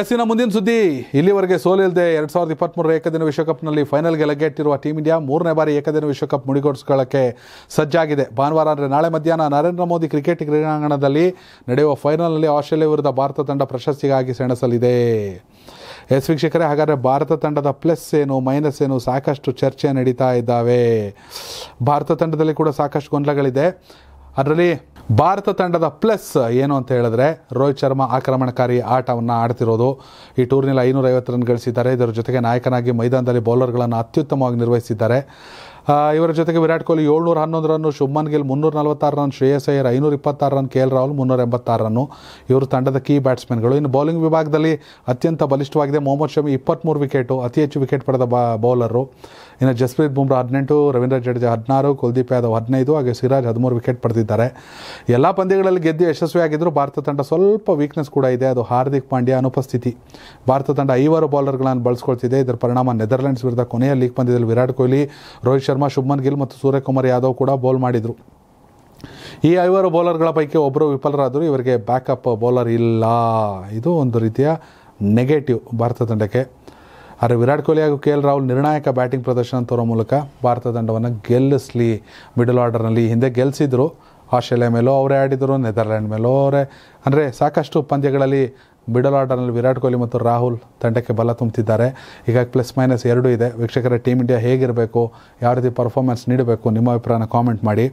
ಎಸ್ಸಿನ ಮುಂದಿನ ಸುದ್ದಿ ಇಲ್ಲಿವರೆಗೆ ಸೋಲಿಲ್ಲದೆ ಎರಡು ಸಾವಿರದ ಇಪ್ಪತ್ತ್ಮೂರರ ಏಕದಿನ ವಿಶ್ವಕಪ್ನಲ್ಲಿ ಫೈನಲ್ ಗೆಲಗೆಟ್ಟಿರುವ ಟೀಂ ಇಂಡಿಯಾ ಮೂರನೇ ಬಾರಿ ಏಕದಿನ ವಿಶ್ವಕಪ್ ಮುಡಿಗೊಡಿಸ್ಕೊಳ್ಳೋಕ್ಕೆ ಸಜ್ಜಾಗಿದೆ ಭಾನುವಾರ ಅಂದರೆ ನಾಳೆ ಮಧ್ಯಾಹ್ನ ನರೇಂದ್ರ ಮೋದಿ ಕ್ರಿಕೆಟ್ ಕ್ರೀಡಾಂಗಣದಲ್ಲಿ ನಡೆಯುವ ಫೈನಲ್ನಲ್ಲಿ ಆಸ್ಟ್ರೇಲಿಯಾ ವಿರುದ್ಧ ಭಾರತ ತಂಡ ಪ್ರಶಸ್ತಿಗಾಗಿ ಸೆಣಸಲಿದೆ ಎಸ್ ವೀಕ್ಷಕರೇ ಹಾಗಾದರೆ ಭಾರತ ತಂಡದ ಪ್ಲಸ್ ಏನು ಮೈನಸ್ ಏನು ಸಾಕಷ್ಟು ಚರ್ಚೆ ನಡೀತಾ ಇದ್ದಾವೆ ಭಾರತ ತಂಡದಲ್ಲಿ ಕೂಡ ಸಾಕಷ್ಟು ಗೊಂದಲಗಳಿದೆ ಅದರಲ್ಲಿ ಭಾರತ ತಂಡದ ಪ್ಲಸ್ ಏನು ಅಂತ ಹೇಳಿದ್ರೆ ರೋಹಿತ್ ಶರ್ಮಾ ಆಕ್ರಮಣಕಾರಿ ಆಟವನ್ನು ಆಡ್ತಿರೋದು ಈ ಟೂರ್ನಿಯಲ್ಲಿ ಐನೂರ ಐವತ್ತು ರನ್ ಗಳಿಸಿದ್ದಾರೆ ಇದರ ಜೊತೆಗೆ ನಾಯಕನಾಗಿ ಮೈದಾನದಲ್ಲಿ ಬೌಲರ್ಗಳನ್ನು ಅತ್ಯುತ್ತಮವಾಗಿ ನಿರ್ವಹಿಸಿದ್ದಾರೆ ಇವರ ಜೊತೆಗೆ ವಿರಾಟ್ ಕೊಹ್ಲಿ ಏಳ್ನೂರ ಹನ್ನೊಂದು ರನ್ನು ಶುಭ್ಮನ್ ಗಿಲ್ ಮುನ್ನೂರ ನಲವತ್ತಾರು ರನ್ ಶ್ರೇಯಸ್ ಅಯ್ಯರ್ ಐನೂರ ಇಪ್ಪತ್ತಾರು ರನ್ ಕೆ ಎಲ್ ರಾಹುಲ್ ಮುನ್ನೂರ ಎಂಬತ್ತಾರು ರನ್ನು ಇವರು ತಂಡದ ಕೀ ಬ್ಯಾಟ್ಸ್ಮನ್ಗಳು ಇನ್ನು ಬೌಲಿಂಗ್ ವಿಭಾಗದಲ್ಲಿ ಅತ್ಯಂತ ಬಲಿಷ್ಠವಾಗಿದೆ ಮೊಹಮ್ಮದ್ ಶಮಿ ಇಪ್ಪತ್ತ್ಮೂರು ವಿಕೆಟು ಅತಿ ಹೆಚ್ಚು ವಿಕೆಟ್ ಪಡೆದ ಬೌಲರು ಇನ್ನು ಜಸ್ಪ್ರೀತ್ ಬುಮ್ರಾ ಹದಿನೆಂಟು ರವೀಂದ್ರ ಜಡೇಜಾ ಹದಿನಾರು ಕುಲ್ದೀಪ್ ಯಾದವ್ ಹದಿನೈದು ಹಾಗೆ ಸಿರಾಜ್ ಹದಿಮೂರು ವಿಕೆಟ್ ಪಡೆದಿದ್ದಾರೆ ಎಲ್ಲ ಪಂದ್ಯಗಳಲ್ಲಿ ಗೆದ್ದು ಯಶಸ್ವಿಯಾಗಿದ್ದರೂ ಭಾರತ ತಂಡ ಸ್ವಲ್ಪ ವೀಕ್ನೆಸ್ ಕೂಡ ಇದೆ ಅದು ಹಾರ್ದಿಕ್ ಪಾಂಡ್ಯ ಅನುಪಸ್ಥಿತಿ ಭಾರತ ತಂಡ ಐವರು ಬೌಲರ್ಗಳನ್ನು ಬಳಸ್ಕೊಳ್ತಿದೆ ಇದರ ಪರಿಣಾಮ ನೆದರ್ಲೆಂಡ್ಸ್ ವಿರುದ್ಧ ಕೊನೆಯ ಲೀಗ್ ಪಂದ್ಯದಲ್ಲಿ ವಿರಾಟ್ ಕೊಹ್ಲಿ ರೋಹಿತ್ ಶರ್ಮಾ ಶುಭ್ಮನ್ ಗಿಲ್ ಮತ್ತು ಸೂರ್ಯಕುಮಾರ್ ಯಾದವ್ ಕೂಡ ಬೌಲ್ ಮಾಡಿದರು ಈ ಐವರು ಬೌಲರ್ಗಳ ಪೈಕಿ ಒಬ್ಬರು ವಿಫಲರಾದರೂ ಇವರಿಗೆ ಬ್ಯಾಕಪ್ ಬೌಲರ್ ಇಲ್ಲ ಇದು ಒಂದು ರೀತಿಯ ನೆಗೆಟಿವ್ ಭಾರತ ತಂಡಕ್ಕೆ ಆದರೆ ವಿರಾಟ್ ಕೊಹ್ಲಿ ಹಾಗೂ ಕೆ ಎಲ್ ರಾಹುಲ್ ನಿರ್ಣಾಯಕ ಬ್ಯಾಟಿಂಗ್ ಪ್ರದರ್ಶನ ತೋರೋ ಮೂಲಕ ಭಾರತ ತಂಡವನ್ನು ಗೆಲ್ಲಿಸಲಿ ಮಿಡಲ್ ಆರ್ಡರ್ನಲ್ಲಿ ಹಿಂದೆ ಗೆಲ್ಲಿಸಿದ್ರು ಆಸ್ಟ್ರೇಲಿಯಾ ಮೇಲೋ ಅವರೇ ಆಡಿದರು ನೆದರ್ಲ್ಯಾಂಡ್ ಮೇಲೋ ಅವರೇ ಅಂದರೆ ಸಾಕಷ್ಟು ಪಂದ್ಯಗಳಲ್ಲಿ ಮಿಡಲ್ ಆರ್ಡರ್ನಲ್ಲಿ ವಿರಾಟ್ ಕೊಹ್ಲಿ ಮತ್ತು ರಾಹುಲ್ ತಂಡಕ್ಕೆ ಬಲ ತುಂಬುತ್ತಿದ್ದಾರೆ ಈಗ ಪ್ಲಸ್ ಮೈನಸ್ ಎರಡೂ ಇದೆ ವೀಕ್ಷಕರ ಟೀಮ್ ಇಂಡಿಯಾ ಹೇಗಿರಬೇಕು ಯಾವ ರೀತಿ ಪರ್ಫಾರ್ಮೆನ್ಸ್ ನೀಡಬೇಕು ನಿಮ್ಮ ಅಭಿಪ್ರಾಯನ ಕಾಮೆಂಟ್ ಮಾಡಿ